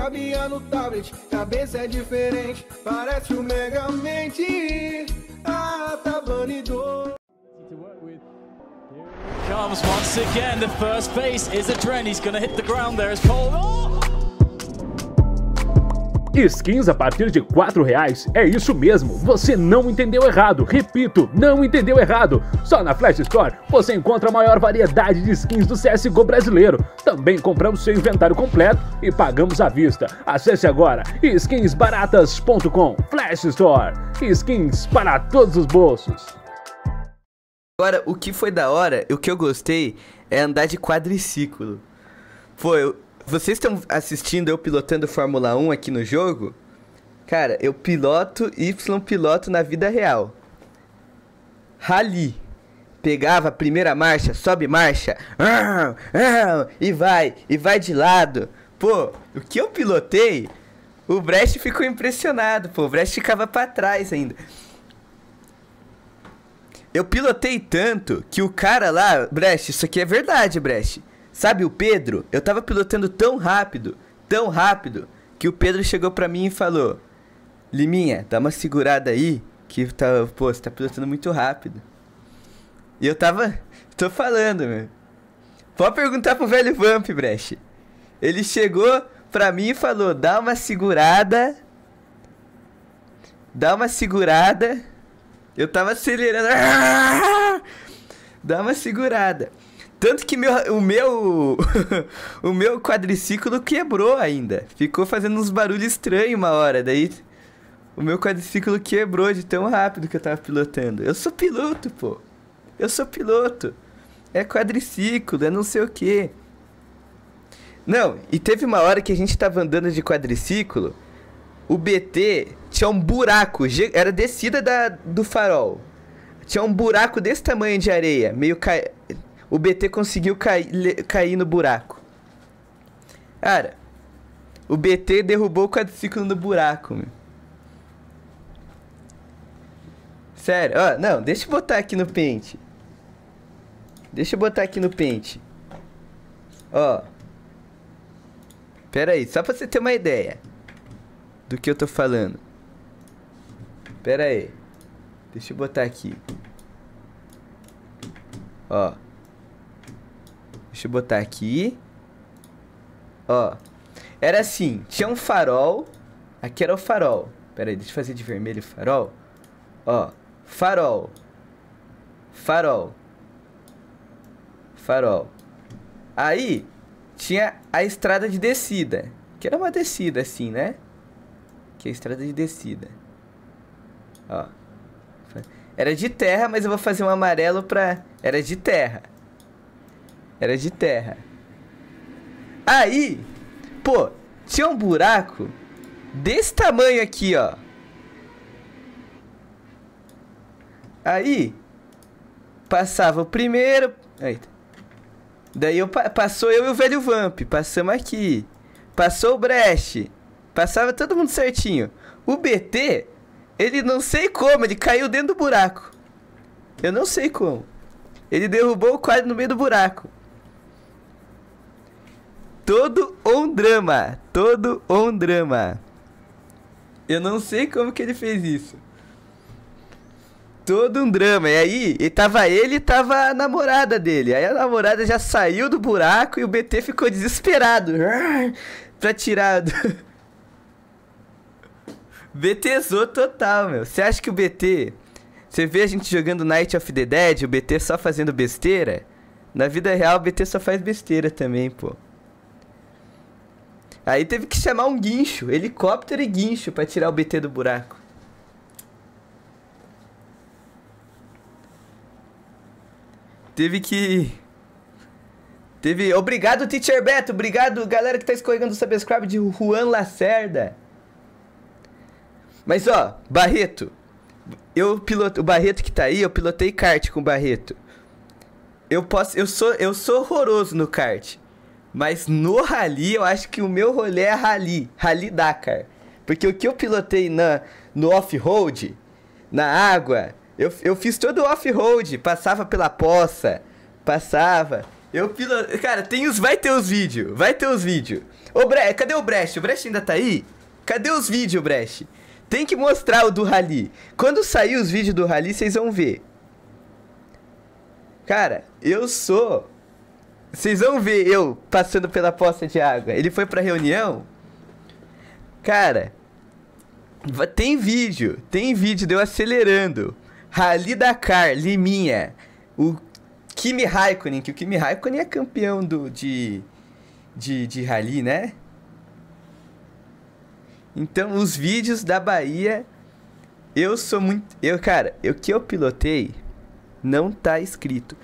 cabia no tablet, cabeça é diferente, parece Mega Mente. Ah, tá banido. Comes once again, the first base is a trend. He's gonna hit the ground there. It's Cole. Oh! Skins a partir de 4 reais? É isso mesmo, você não entendeu errado. Repito, não entendeu errado. Só na Flash Store você encontra a maior variedade de skins do CSGO brasileiro. Também compramos seu inventário completo e pagamos à vista. Acesse agora skinsbaratas.com Flash Store. Skins para todos os bolsos. Agora, o que foi da hora, o que eu gostei é andar de quadriciclo. Foi, vocês estão assistindo eu pilotando Fórmula 1 aqui no jogo? Cara, eu piloto Y piloto na vida real. Rally. Pegava a primeira marcha, sobe marcha, e vai, e vai de lado. Pô, o que eu pilotei, o Brecht ficou impressionado, pô. O Brecht ficava pra trás ainda. Eu pilotei tanto que o cara lá, Brecht, isso aqui é verdade, Brecht. Sabe o Pedro? Eu tava pilotando tão rápido, tão rápido, que o Pedro chegou para mim e falou: Liminha, dá uma segurada aí, que tá, pô, você tá pilotando muito rápido. E eu tava. Tô falando, meu. Pode perguntar pro velho Vamp, Brecht. Ele chegou pra mim e falou: dá uma segurada. Dá uma segurada. Eu tava acelerando. Dá uma segurada. Tanto que meu, o meu o meu quadriciclo quebrou ainda. Ficou fazendo uns barulhos estranhos uma hora, daí o meu quadriciclo quebrou de tão rápido que eu tava pilotando. Eu sou piloto, pô. Eu sou piloto. É quadriciclo, é não sei o quê. Não, e teve uma hora que a gente tava andando de quadriciclo, o BT tinha um buraco, era descida da, do farol. Tinha um buraco desse tamanho de areia, meio caído o BT conseguiu cair, cair no buraco. Cara, o BT derrubou o quadriciclo no buraco, meu. Sério, ó, não, deixa eu botar aqui no pente. Deixa eu botar aqui no pente. Ó. Pera aí, só pra você ter uma ideia do que eu tô falando. Pera aí. Deixa eu botar aqui. Ó. Deixa eu botar aqui. Ó. Era assim, tinha um farol. Aqui era o farol. Pera aí, deixa eu fazer de vermelho farol. Ó, farol. Farol. Farol. Aí, tinha a estrada de descida. Que era uma descida assim, né? Que é a estrada de descida. Ó. Era de terra, mas eu vou fazer um amarelo pra... Era de terra. Era de terra. Aí, pô, tinha um buraco desse tamanho aqui, ó. Aí, passava o primeiro... Aí. Daí eu, passou eu e o velho Vamp, passamos aqui. Passou o Brecht, passava todo mundo certinho. O BT, ele não sei como, ele caiu dentro do buraco. Eu não sei como. Ele derrubou o quadro no meio do buraco todo um drama, todo um drama. Eu não sei como que ele fez isso. Todo um drama. E aí, e tava ele e tava a namorada dele. Aí a namorada já saiu do buraco e o BT ficou desesperado. Pra tirar do... BTzou total, meu. Você acha que o BT... Você vê a gente jogando Night of the Dead, o BT só fazendo besteira? Na vida real, o BT só faz besteira também, pô. Aí teve que chamar um guincho, helicóptero e guincho para tirar o BT do buraco. Teve que Teve. Obrigado, Teacher Beto. Obrigado, galera que tá escorregando o subscribe de Juan Lacerda. Mas ó, Barreto. Eu piloto. O Barreto que tá aí, eu pilotei kart com o Barreto. Eu posso. Eu sou, eu sou horroroso no kart. Mas no rally, eu acho que o meu rolê é rally, rally Dakar. Porque o que eu pilotei na, no off-road, na água, eu, eu fiz todo o off-road, passava pela poça, passava. Eu pilotei. Cara, tem os. Vai ter os vídeos, vai ter os vídeos. Ô, Bre... cadê o Brecht? O Brecht ainda tá aí? Cadê os vídeos, Brecht? Tem que mostrar o do rally. Quando sair os vídeos do rally, vocês vão ver. Cara, eu sou vocês vão ver eu passando pela poça de água. Ele foi pra reunião. Cara, tem vídeo, tem vídeo deu eu acelerando. Rally Dakar, Liminha. O Kimi Raikkonen, que o Kimi Raikkonen é campeão do, de, de, de rally, né? Então, os vídeos da Bahia, eu sou muito. Eu, cara, o que eu pilotei não tá escrito.